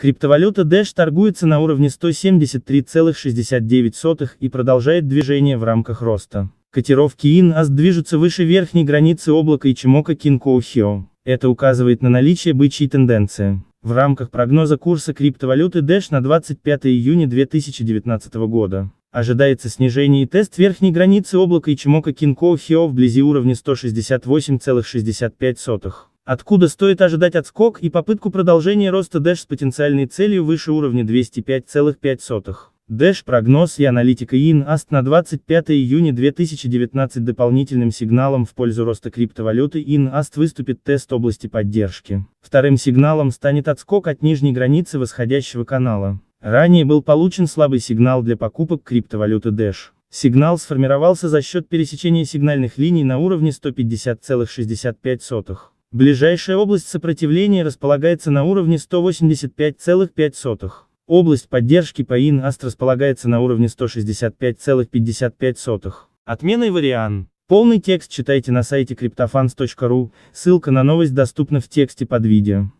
Криптовалюта Dash торгуется на уровне 173,69 и продолжает движение в рамках роста. Котировки INAS движутся выше верхней границы облака и чемока Кинкоухио. Это указывает на наличие бычьей тенденции. В рамках прогноза курса криптовалюты Dash на 25 июня 2019 года ожидается снижение и тест верхней границы облака и чемока Кинкоухио вблизи уровня 168,65 откуда стоит ожидать отскок и попытку продолжения роста Dash с потенциальной целью выше уровня 205,5. Dash прогноз и аналитика INAST на 25 июня 2019 дополнительным сигналом в пользу роста криптовалюты INAST выступит тест области поддержки. Вторым сигналом станет отскок от нижней границы восходящего канала. Ранее был получен слабый сигнал для покупок криптовалюты Dash. Сигнал сформировался за счет пересечения сигнальных линий на уровне 150,65. Ближайшая область сопротивления располагается на уровне 185,5. Область поддержки по Аст располагается на уровне 165,55. Отмена и вариант. Полный текст читайте на сайте cryptofans.ru, ссылка на новость доступна в тексте под видео.